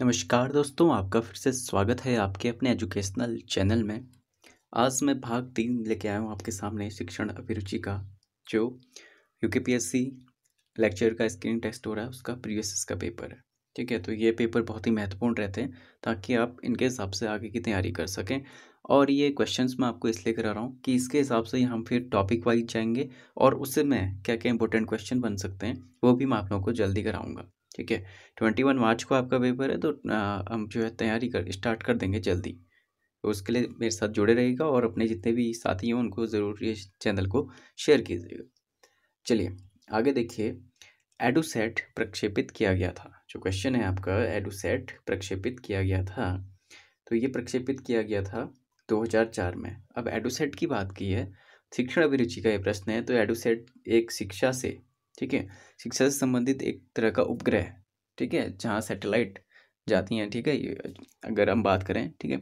नमस्कार दोस्तों आपका फिर से स्वागत है आपके अपने एजुकेशनल चैनल में आज मैं भाग तीन लेके आया हूँ आपके सामने शिक्षण अभिरुचि का जो यूकेपीएससी लेक्चर का स्क्रीन टेस्ट हो रहा है उसका प्रीवियस का पेपर है ठीक है तो ये पेपर बहुत ही महत्वपूर्ण रहते हैं ताकि आप इनके हिसाब से आगे की तैयारी कर सकें और ये क्वेश्चंस मैं आपको इसलिए करा रहा हूँ कि इसके हिसाब से हम फिर टॉपिक वाइज जाएंगे और उससे में क्या क्या इंपॉर्टेंट क्वेश्चन बन सकते हैं वो भी मैं आप लोगों को जल्दी कराऊँगा ठीक है ट्वेंटी वन मार्च को आपका पेपर है तो हम जो है तैयारी कर स्टार्ट कर देंगे जल्दी तो उसके लिए मेरे साथ जुड़े रहिएगा और अपने जितने भी साथी हैं उनको ज़रूर ये चैनल को शेयर कीजिएगा चलिए आगे देखिए एडुसेट प्रक्षेपित किया गया था जो क्वेश्चन है आपका एडुसेट प्रक्षेपित किया गया था तो ये प्रक्षेपित किया गया था 2004 में अब एडुसेट की बात की है शिक्षण अभिरुचि का ये प्रश्न है तो एडुसेट एक शिक्षा से ठीक है शिक्षा से संबंधित एक तरह का उपग्रह ठीक है जहाँ सैटेलाइट जाती हैं ठीक है ये अगर हम बात करें ठीक है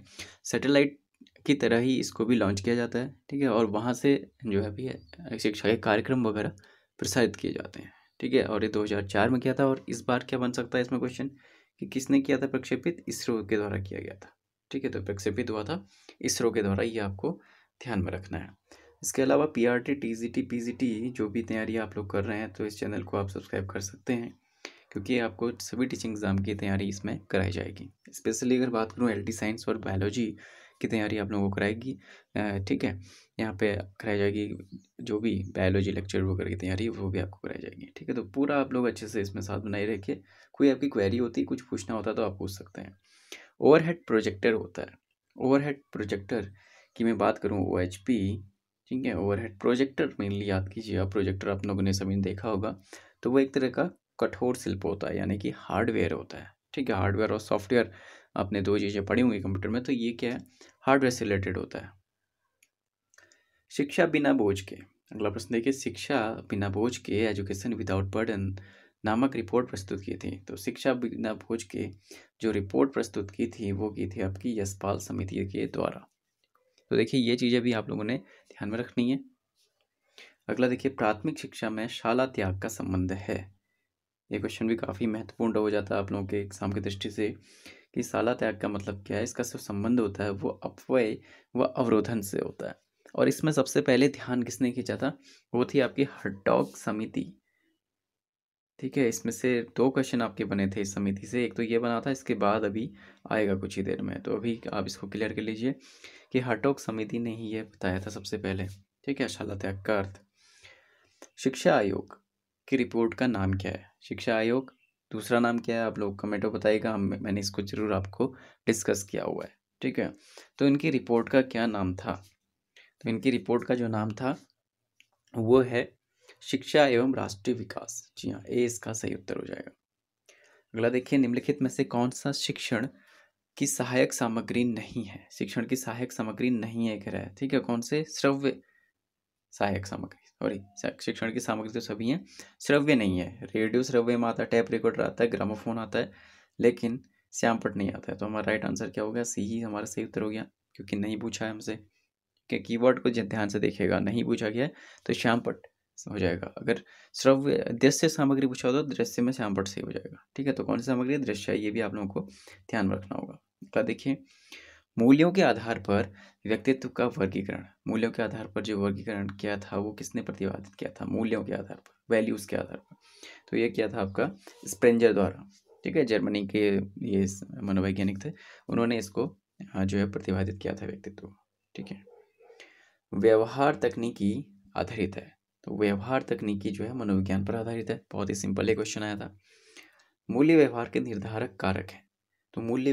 सैटेलाइट की तरह ही इसको भी लॉन्च किया जाता है ठीक है और वहाँ से जो है भी शिक्षा के कार्यक्रम वगैरह प्रसारित किए जाते हैं ठीक है और ये 2004 में किया था और इस बार क्या बन सकता है इसमें क्वेश्चन कि किसने किया था प्रक्षेपित इसरो के द्वारा किया गया था ठीक है तो प्रक्षेपित हुआ था इसरो के द्वारा ये आपको ध्यान में रखना है इसके अलावा P R T T G T P G T जो भी तैयारी आप लोग कर रहे हैं तो इस चैनल को आप सब्सक्राइब कर सकते हैं क्योंकि आपको सभी टीचिंग एग्ज़ाम की तैयारी इसमें कराई जाएगी स्पेशली अगर बात करूँ एल टी साइंस और बायोलॉजी की तैयारी आप लोगों को कराएगी ठीक है यहाँ पे कराई जाएगी जो भी बायोलॉजी लेक्चर वगैरह की तैयारी वो भी आपको कराई जाएगी ठीक है तो पूरा आप लोग अच्छे से इसमें साथ बनाए रखिए कोई आपकी क्वेरी होती कुछ पूछना होता तो आप पूछ सकते हैं ओवरहेड प्रोजेक्टर होता है ओवरहेड प्रोजेक्टर की मैं बात करूँ ओ एच पी ठीक है ओवरहेड प्रोजेक्टर मेनली याद कीजिए आप प्रोजेक्टर आप लोगों ने सभी देखा होगा तो वो एक तरह का कठोर शिल्प होता है यानी कि हार्डवेयर होता है ठीक है हार्डवेयर और सॉफ्टवेयर आपने दो चीज़ें पढ़ी होंगी कंप्यूटर में तो ये क्या है हार्डवेयर से रिलेटेड होता है शिक्षा बिना बोझ के अगला प्रश्न देखिए शिक्षा बिना बोझ के एजुकेशन विदाउट बर्डन नामक रिपोर्ट प्रस्तुत की थी तो शिक्षा बिना बोझ के जो रिपोर्ट प्रस्तुत की थी वो की थी आपकी यशपाल समिति के द्वारा तो देखिए ये चीज़ें भी आप लोगों ने ध्यान में रखनी है अगला देखिए प्राथमिक शिक्षा में शाला त्याग का संबंध है ये क्वेश्चन भी काफ़ी महत्वपूर्ण हो जाता है आप लोगों के एग्जाम की दृष्टि से कि शाला त्याग का मतलब क्या है इसका जो संबंध होता है वो अपव्यय व अवरोधन से होता है और इसमें सबसे पहले ध्यान किसने खींचा था वो थी आपकी हडडॉग समिति ठीक है इसमें से दो क्वेश्चन आपके बने थे इस समिति से एक तो ये बना था इसके बाद अभी आएगा कुछ ही देर में तो अभी आप इसको क्लियर कर लीजिए कि हटोक समिति ने ही ये बताया था सबसे पहले ठीक है शाला त्याग का अर्थ शिक्षा आयोग की रिपोर्ट का नाम क्या है शिक्षा आयोग दूसरा नाम क्या है आप लोग कमेंटों बताइएगा हम मैंने इसको जरूर आपको डिस्कस किया हुआ है ठीक है तो इनकी रिपोर्ट का क्या नाम था तो इनकी रिपोर्ट का जो नाम था वो है शिक्षा एवं राष्ट्रीय विकास जी हाँ ए इसका सही उत्तर हो जाएगा अगला देखिए निम्नलिखित में से कौन सा शिक्षण की सहायक सामग्री नहीं है शिक्षण की सहायक सामग्री नहीं है कह रहा है ठीक है कौन से श्रव्य सहायक सामग्री सॉरी शिक्षण की सामग्री तो सभी हैं श्रव्य नहीं है रेडियो श्रव्य में आता है टैप रिकॉर्डर आता है ग्रामोफोन आता है लेकिन श्यामपट नहीं आता है तो हमारा राइट आंसर क्या होगा सी ही हमारा सही उत्तर हो गया क्योंकि नहीं पूछा है हमसे कि कीवर्ड को ध्यान से देखेगा नहीं पूछा गया तो श्यामपट हो जाएगा अगर श्रव्य दृश्य सामग्री पूछा हो तो दृश्य में श्यामपट सही हो जाएगा ठीक है तो कौन सी सामग्री दृश्य है ये भी आप लोगों को ध्यान रखना होगा अगला तो देखिए मूल्यों के आधार पर व्यक्तित्व का वर्गीकरण मूल्यों के आधार पर जो वर्गीकरण किया था वो किसने प्रतिपादित किया था मूल्यों के आधार पर वैल्यूज़ के आधार पर तो ये किया था आपका स्प्रेंजर द्वारा ठीक है जर्मनी के ये मनोवैज्ञानिक थे उन्होंने इसको जो है प्रतिपादित किया था व्यक्तित्व ठीक है व्यवहार तकनीकी आधारित है तो व्यवहार तकनीकी जो है मनोविज्ञान पर आधारित है बहुत ही सिंपल एक क्वेश्चन आया था मूल्य व्यवहार के निर्धारक कारक हैं तो मूल्य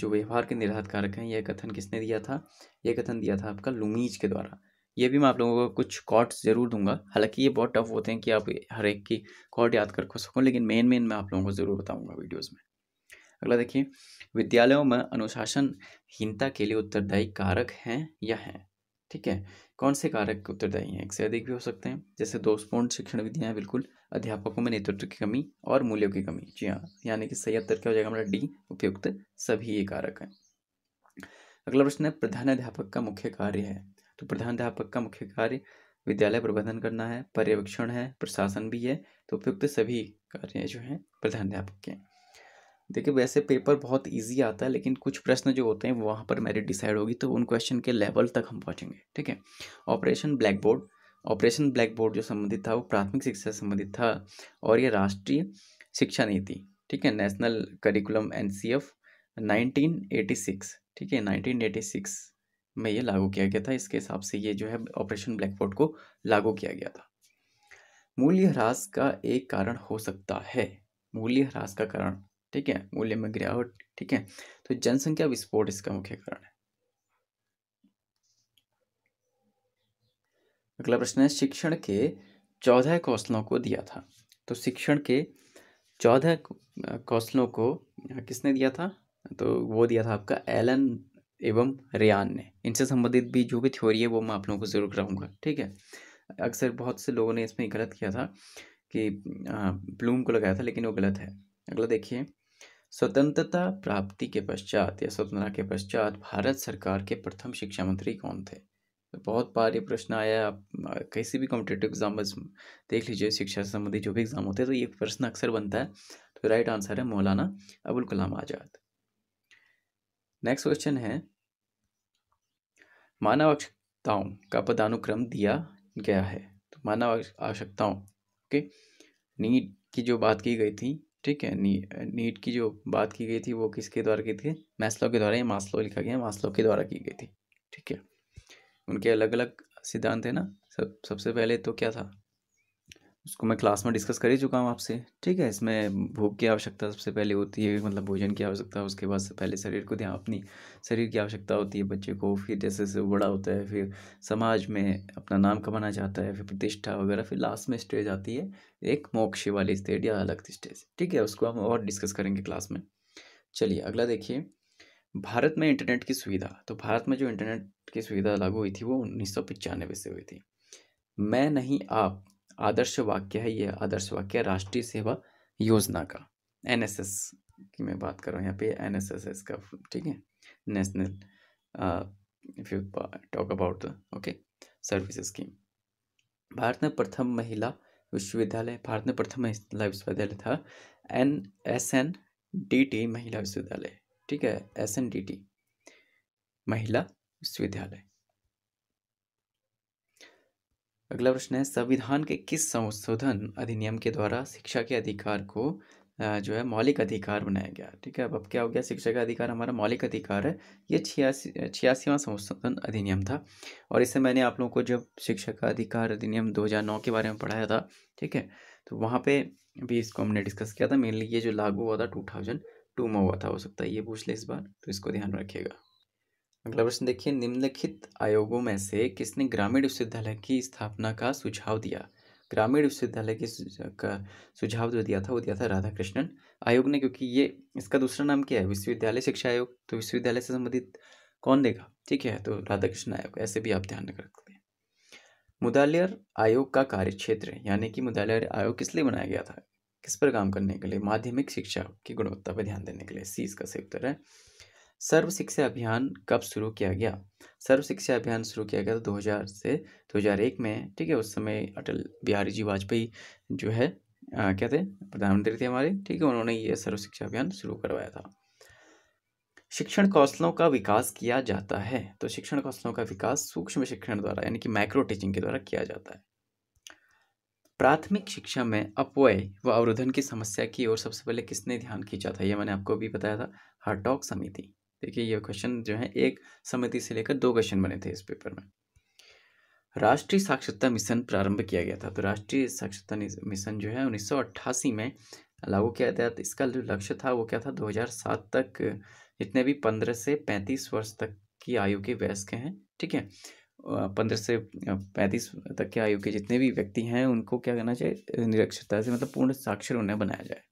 जो व्यवहार के निर्धारक कारक हैं यह कथन किसने दिया था यह कथन दिया था आपका लुमीज के द्वारा ये भी मैं आप लोगों को कुछ कॉर्ड्स जरूर दूंगा हालांकि ये बहुत टफ होते हैं कि आप हर एक की कॉर्ड याद कर सको लेकिन मेन मेन मैं आप लोगों को ज़रूर बताऊंगा वीडियोस में अगला देखिए विद्यालयों में अनुशासनहीनता के लिए उत्तरदायी कारक हैं या हैं ठीक है कौन से कारक उत्तरदायी हैं एक से अधिक भी हो सकते हैं जैसे दोषपूर्ण शिक्षण विधियाँ बिल्कुल अध्यापकों में नेतृत्व की कमी और मूल्यों की कमी जी हाँ यानी कि सही उत्तर क्या हो जाएगा हमारा डी उपयुक्त सभी ये कारक हैं अगला प्रश्न है प्रधान अध्यापक का मुख्य कार्य है तो प्रधान अध्यापक का मुख्य कार्य विद्यालय प्रबंधन करना है पर्यवेक्षण है प्रशासन भी है तो उपयुक्त सभी कार्य जो हैं अध्यापक के हैं देखिए वैसे पेपर बहुत इजी आता है लेकिन कुछ प्रश्न जो होते हैं वहाँ पर मेरिट डिसाइड होगी तो उन क्वेश्चन के लेवल तक हम पहुँचेंगे ठीक है operation black board operation black board जो संबंधित था वो प्राथमिक शिक्षा से संबंधित था और ये राष्ट्रीय शिक्षा नीति ठीक है national curriculum N C F nineteen eighty six ठीक है नाइनटीन एटी सिक्स में ये लागू किया गया था इसके हिसाब से ये जो है ऑपरेशन ब्लैक बोर्ड को लागू किया गया था मूल्य ह्रास का एक कारण हो सकता है मूल्य ह्रास का कारण ठीक है मूल्य में गिरावट ठीक है तो जनसंख्या विस्फोट इसका मुख्य कारण है अगला प्रश्न है शिक्षण के चौदह कौशलों को दिया था तो शिक्षण के चौदह कौशलों को किसने दिया था तो वो दिया था आपका एलन एवं रियान ने इनसे संबंधित भी जो भी थ्योरी है वो मैं आप लोगों को ज़रूर कराऊंगा ठीक है अक्सर बहुत से लोगों ने इसमें गलत किया था कि ब्लूम को लगाया था लेकिन वो गलत है अगला देखिए स्वतंत्रता प्राप्ति के पश्चात या स्वतंत्रता के पश्चात भारत सरकार के प्रथम शिक्षा मंत्री कौन थे तो बहुत बार ये प्रश्न आया आप किसी भी कॉम्पिटेटिव एग्जाम में देख लीजिए शिक्षा से संबंधित जो भी एग्ज़ाम होते हैं तो ये प्रश्न अक्सर बनता है तो राइट आंसर है मौलाना अबुल कलाम आज़ाद नेक्स्ट क्वेश्चन है मानव आवश्यकताओं का पदानुक्रम दिया गया है तो मानव आवश्यकताओं के नीड की जो बात की गई थी ठीक है नी, नीट की जो बात की गई थी वो किसके द्वारा की थी मैस्लो के द्वारा या मास्लो लिखा गया मास्लो के द्वारा की गई थी ठीक है उनके अलग अलग सिद्धांत है ना सब सबसे पहले तो क्या था उसको मैं क्लास में डिस्कस कर ही चुका हूँ आपसे ठीक है इसमें भूख की आवश्यकता सबसे पहले होती है मतलब भोजन की आवश्यकता उसके बाद से पहले शरीर को ध्यान अपनी शरीर की आवश्यकता होती है बच्चे को फिर जैसे जैसे वो बड़ा होता है फिर समाज में अपना नाम कमाना चाहता है फिर प्रतिष्ठा वगैरह फिर लास्ट में स्टेज आती है एक मोक्ष वाली स्टेज या अलग स्टेज ठीक है उसको हम और डिस्कस करेंगे क्लास में चलिए अगला देखिए भारत में इंटरनेट की सुविधा तो भारत में जो इंटरनेट की सुविधा लागू हुई थी वो उन्नीस से हुई थी मैं नहीं आप आदर्श वाक्य है ये आदर्श वाक्य राष्ट्रीय सेवा योजना का एन की मैं बात कर रहा हूँ यहाँ पे एन एस का ठीक है national if you talk about okay service scheme Bharat में प्रथम महिला विश्वविद्यालय भारत में प्रथम महिला विश्वविद्यालय था N S N D T महिला विश्वविद्यालय ठीक है एस एन डी टी महिला विश्वविद्यालय अगला प्रश्न है संविधान के किस संशोधन अधिनियम के द्वारा शिक्षा के अधिकार को जो है मौलिक अधिकार बनाया गया ठीक है अब अब क्या हो गया शिक्षा का अधिकार हमारा मौलिक अधिकार है ये छियासी छियासीवा संशोधन अधिनियम था और इससे मैंने आप लोगों को जब शिक्षा का अधिकार अधिनियम 2009 के बारे में पढ़ाया था ठीक है तो वहाँ पे भी इसको हमने डिस्कस किया था मेनली ये जो लागू हुआ था टू थाउजेंड टू में हुआ था हो सकता है ये पूछ ले इस बार तो इसको ध्यान रखिएगा अगला प्रश्न देखिए निम्नलिखित आयोगों में से किसने ग्रामीण विश्वविद्यालय की स्थापना का सुझाव दिया ग्रामीण विश्वविद्यालय की का सुझाव जो दिया था वो दिया था राधा कृष्णन आयोग ने क्योंकि ये इसका दूसरा नाम क्या है विश्वविद्यालय शिक्षा आयोग तो विश्वविद्यालय से संबंधित कौन देगा ठीक है तो राधा कृष्ण आयोग ऐसे भी आप ध्यान रख सकते हैं मुदालियर आयोग का कार्य क्षेत्र यानी कि मुदालियर आयोग किस लिए बनाया गया था किस पर काम करने के लिए माध्यमिक शिक्षा की गुणवत्ता पर ध्यान देने के लिए सी इसका सही उत्तर है सर्व शिक्षा अभियान कब शुरू किया गया सर्व शिक्षा अभियान शुरू किया गया था हजार से 2001 में ठीक है उस समय अटल बिहारी जी वाजपेयी जो है आ, क्या थे प्रधानमंत्री थे हमारे ठीक है उन्होंने ये सर्व शिक्षा अभियान शुरू करवाया था शिक्षण कौशलों का विकास किया जाता है तो शिक्षण कौशलों का विकास सूक्ष्म शिक्षण द्वारा यानी कि माइक्रो टीचिंग के द्वारा किया जाता है प्राथमिक शिक्षा में अपव्यय व अवरोधन की समस्या की ओर सबसे पहले किसने ध्यान खींचा था यह मैंने आपको भी बताया था हार्टॉक समिति देखिए ये क्वेश्चन जो है एक समिति से लेकर दो क्वेश्चन बने थे इस पेपर में राष्ट्रीय साक्षरता मिशन प्रारंभ किया गया था तो राष्ट्रीय साक्षरता मिशन जो है उन्नीस में लागू किया गया इसका जो लक्ष्य था वो क्या था 2007 तक जितने भी 15 से 35 वर्ष तक की आयु के वयस्क हैं ठीक है पंद्रह से पैंतीस तक के आयु के जितने भी व्यक्ति हैं उनको क्या करना चाहिए निरक्षरता से मतलब पूर्ण साक्षर उन्हें बनाया जाए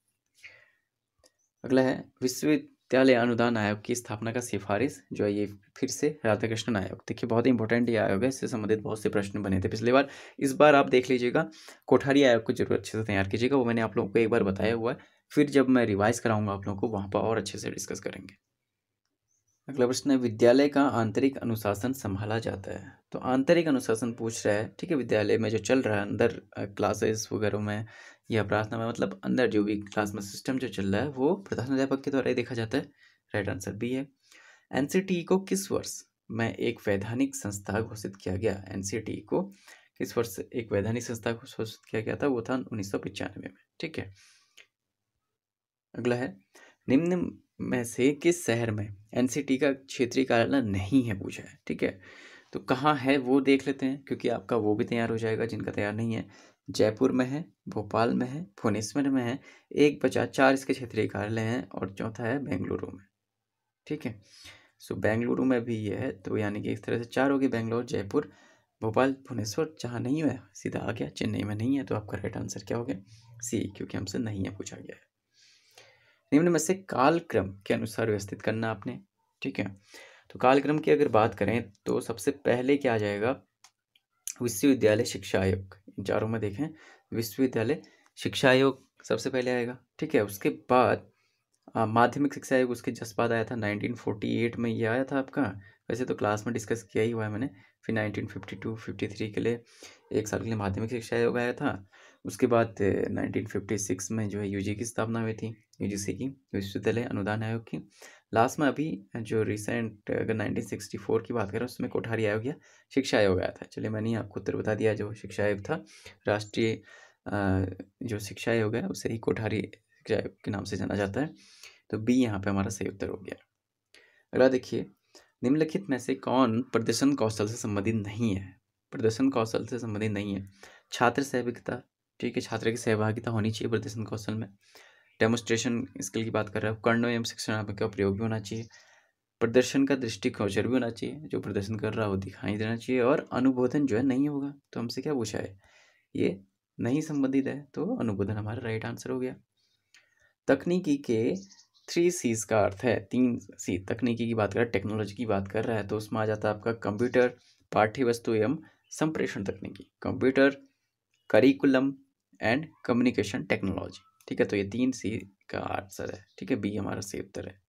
अगला है विश्व विद्यालय अनुदान आयोग की स्थापना का सिफारिश जो है ये फिर से राधाकृष्णन आयोग देखिए बहुत ही इंपॉर्टेंट ये आयोग है इससे संबंधित बहुत से प्रश्न बने थे पिछले बार इस बार आप देख लीजिएगा कोठारी आयोग को जरूर अच्छे से तैयार कीजिएगा वो मैंने आप लोगों को एक बार बताया हुआ है फिर जब मैं रिवाइज कराऊंगा आप लोगों को वहाँ पर और अच्छे से डिस्कस करेंगे अगला प्रश्न है विद्यालय का आंतरिक अनुशासन संभाला जाता है तो आंतरिक अनुशासन पूछ रहा है ठीक है विद्यालय में जो चल रहा है अंदर क्लासेस वगैरह में यह प्रार्थना में मतलब अंदर जो भी क्लास में सिस्टम जो चल रहा है वो प्रधान अध्यापक के द्वारा ही देखा जाता है राइट आंसर बी है एन को किस वर्ष में एक वैधानिक संस्था घोषित किया गया एन को किस वर्ष एक वैधानिक संस्था को घोषित किया गया था वो था उन्नीस में ठीक है अगला है निम्न में से किस शहर में एन का क्षेत्रीय कार्यालय नहीं है पूछा है ठीक है तो कहाँ है वो देख लेते हैं क्योंकि आपका वो भी तैयार हो जाएगा जिनका तैयार नहीं है जयपुर में है भोपाल में है भुवनेश्वर में है एक बचा चार इसके क्षेत्रीय कार्यालय हैं और चौथा है बेंगलुरु में ठीक है सो बेंगलुरु में भी ये है तो यानी कि इस तरह से चार हो गए बेंगलोर जयपुर भोपाल भुवनेश्वर जहाँ नहीं है सीधा आ गया चेन्नई में नहीं है तो आपका राइट आंसर क्या हो गया सी क्योंकि हमसे नहीं है पूछा गया है निम्न में से कालक्रम के अनुसार व्यवस्थित करना आपने ठीक है तो कालक्रम की अगर बात करें तो सबसे पहले क्या आ जाएगा विश्वविद्यालय शिक्षा आयोग इन चारों में देखें विश्वविद्यालय शिक्षा आयोग सबसे पहले आएगा ठीक है उसके बाद माध्यमिक शिक्षा आयोग उसके जस्ट बाद आया था 1948 में ये आया था आपका वैसे तो क्लास में डिस्कस किया ही हुआ है मैंने फिर 1952 53 के लिए एक साल के लिए माध्यमिक शिक्षा आयोग आया था उसके बाद 1956 में जो है यूजी की स्थापना हुई थी यूजीसी की विश्वविद्यालय अनुदान आयोग की लास्ट में अभी जो रिसेंट अगर 1964 की बात करें उसमें कोठारी आयोग या शिक्षा आयोग आया था चलिए मैंने आपको उत्तर बता दिया जो शिक्षा आयोग था राष्ट्रीय जो शिक्षा आयोग है उसे ही कोठारी शिक्षा आयोग के नाम से जाना जाता है तो बी यहाँ पे हमारा सही उत्तर हो गया अगला देखिए निम्नलिखित में से कौन प्रदर्शन कौशल से संबंधित नहीं है प्रदर्शन कौशल से संबंधित नहीं है छात्र सहभिकता ठीक है छात्र की सहभागिता होनी चाहिए प्रदर्शन कौशल में डेमोस्ट्रेशन स्किल की बात कर रहे हैं कर्ण एवं शिक्षण का प्रयोग भी होना चाहिए प्रदर्शन का दृष्टिकोचर भी होना चाहिए जो प्रदर्शन कर रहा हो दिखाई देना चाहिए और अनुबोधन जो है नहीं होगा तो हमसे क्या पूछा है ये नहीं संबंधित है तो अनुबोधन हमारा राइट आंसर हो गया तकनीकी के थ्री सीज का अर्थ है तीन सी तकनीकी की बात कर रहा है टेक्नोलॉजी की बात कर रहा है तो उसमें आ जाता है आपका कंप्यूटर पाठ्य वस्तु एवं संप्रेषण तकनीकी computer curriculum and communication technology ठीक है तो ये तीन सी का आंसर है ठीक है बी हमारा सही उत्तर है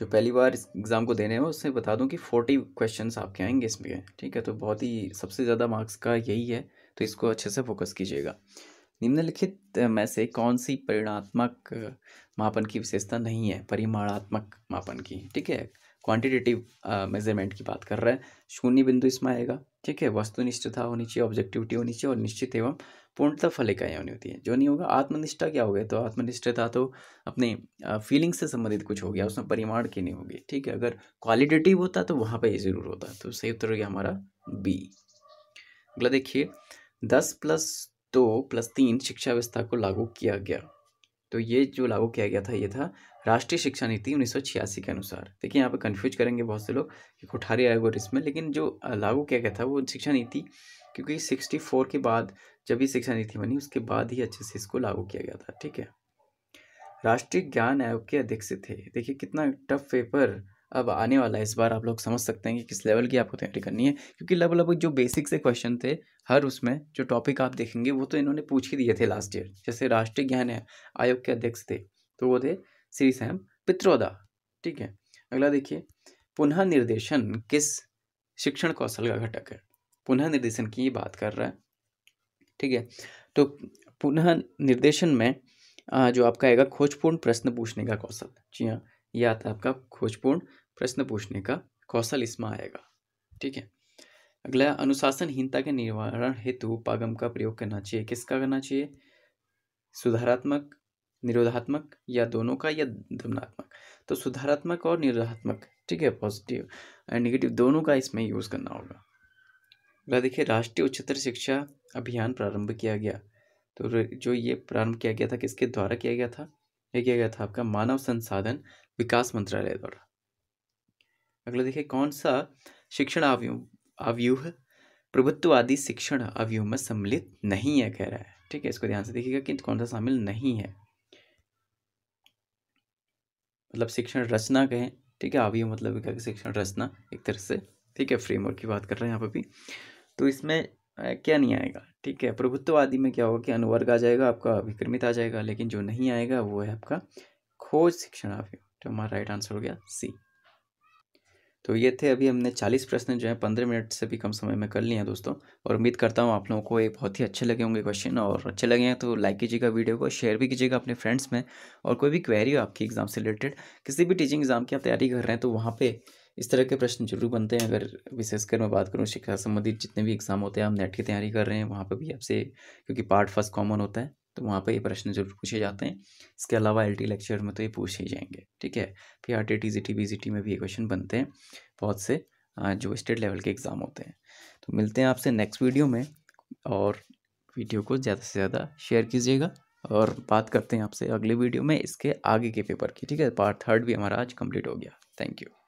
जो पहली बार इस एग्ज़ाम को देने हैं उससे बता दूं कि फोर्टी क्वेश्चन आपके आएंगे इसमें ठीक है तो बहुत ही सबसे ज़्यादा मार्क्स का यही है तो इसको अच्छे से फोकस कीजिएगा निम्नलिखित में से कौन सी परिणात्मक मापन की विशेषता नहीं है परिमाणात्मक मापन की ठीक है क्वांटिटेटिव मेजरमेंट uh, की बात कर रहे हैं शून्य बिंदु इसमें आएगा ठीक है वस्तुनिष्ठता होनी चाहिए ऑब्जेक्टिविटी होनी चाहिए और निश्चित एवं पूर्णतः फल होनी होती है जो नहीं होगा आत्मनिष्ठा क्या हो गया तो आत्मनिष्ठता तो अपने फीलिंग्स uh, से संबंधित कुछ हो गया उसमें परिमाण की नहीं होगी ठीक है अगर क्वालिटेटिव होता तो वहाँ पर ये ज़रूर होता तो सही उत्तर हो गया हमारा बी अगला देखिए दस प्लस दो प्लस तीन शिक्षा व्यवस्था को लागू किया गया तो ये जो लागू किया गया था ये था राष्ट्रीय शिक्षा नीति उन्नीस के अनुसार देखिए यहाँ पर कन्फ्यूज करेंगे बहुत से लोग कि कोठारी आयोग और इसमें लेकिन जो लागू किया गया था वो शिक्षा नीति क्योंकि सिक्सटी फोर के बाद जब ये शिक्षा नीति बनी उसके बाद ही अच्छे से इसको लागू किया गया था ठीक है राष्ट्रीय ज्ञान आयोग के अध्यक्ष थे देखिए कितना टफ पेपर अब आने वाला है इस बार आप लोग समझ सकते हैं कि किस लेवल की आपको तैयारी करनी है क्योंकि लगभग लगभग जो बेसिक से क्वेश्चन थे हर उसमें जो टॉपिक आप देखेंगे वो तो इन्होंने पूछ ही दिए थे लास्ट ईयर जैसे राष्ट्रीय ज्ञान आयोग के अध्यक्ष थे तो वो थे श्री सैम पित्रोदा ठीक है अगला देखिए पुनः निर्देशन किस शिक्षण कौशल का घटक है पुनः निर्देशन की बात कर रहा है ठीक है तो पुनः निर्देशन में जो आपका आएगा खोजपूर्ण प्रश्न पूछने का कौशल जी हाँ यह आता है तो आपका खोजपूर्ण प्रश्न पूछने का कौशल इसमें आएगा ठीक है अगला अनुशासनहीनता के निवारण हेतु पागम का प्रयोग करना चाहिए किसका करना चाहिए सुधारात्मक निरोधात्मक या दोनों का या दमनात्मक तो सुधारात्मक और निरोधात्मक ठीक है पॉजिटिव एंड निगेटिव दोनों का इसमें यूज़ करना होगा अगला देखिए राष्ट्रीय उच्चतर शिक्षा अभियान प्रारंभ किया गया तो जो ये प्रारंभ किया गया था किसके द्वारा किया गया था यह किया गया था आपका मानव संसाधन विकास मंत्रालय द्वारा अगला देखिए कौन सा शिक्षण आव्यूह आव्यूह प्रभुत्ववादी शिक्षण आव्यूह में सम्मिलित नहीं है कह रहा है ठीक है इसको ध्यान से देखिएगा कि कौन सा शामिल नहीं है मतलब शिक्षण रचना कहें ठीक है अभी मतलब क्या शिक्षण रचना एक तरह से ठीक है फ्रेमवर्क की बात कर रहे हैं यहाँ पर भी तो इसमें क्या नहीं आएगा ठीक है प्रभुत्ववादी में क्या होगा कि अनुवर्ग आ जाएगा आपका अभिक्रमित आ जाएगा लेकिन जो नहीं आएगा वो है आपका खोज शिक्षण आप तो हमारा राइट आंसर हो गया सी तो ये थे अभी हमने चालीस प्रश्न जो है पंद्रह मिनट से भी कम समय में कर लिए हैं दोस्तों और उम्मीद करता हूँ आप लोगों को ये बहुत ही अच्छे लगे होंगे क्वेश्चन और अच्छे लगे हैं तो लाइक कीजिएगा वीडियो को शेयर भी कीजिएगा अपने फ्रेंड्स में और कोई भी क्वेरी हो आपकी एग्ज़ाम से रिलेटेड किसी भी टीचिंग एग्ज़ाम की आप तैयारी कर रहे हैं तो वहाँ पर इस तरह के प्रश्न जरूर बनते हैं अगर विशेषकर मैं बात करूँ शिक्षा संबंधित जितने भी एग्ज़ाम होते हैं हम नेट की तैयारी कर रहे हैं वहाँ पर भी आपसे क्योंकि पार्ट फर्स्ट कॉमन होता है तो वहाँ पर ये प्रश्न जरूर पूछे जाते हैं इसके अलावा एल लेक्चर में तो ये पूछे ही जाएंगे ठीक है फिर R T T T B T में भी ये क्वेश्चन बनते हैं बहुत से जो स्टेट लेवल के एग्ज़ाम होते हैं तो मिलते हैं आपसे नेक्स्ट वीडियो में और वीडियो को ज़्यादा से ज़्यादा शेयर कीजिएगा और बात करते हैं आपसे अगले वीडियो में इसके आगे के पेपर की ठीक है पार्ट थर्ड भी हमारा आज कंप्लीट हो गया थैंक यू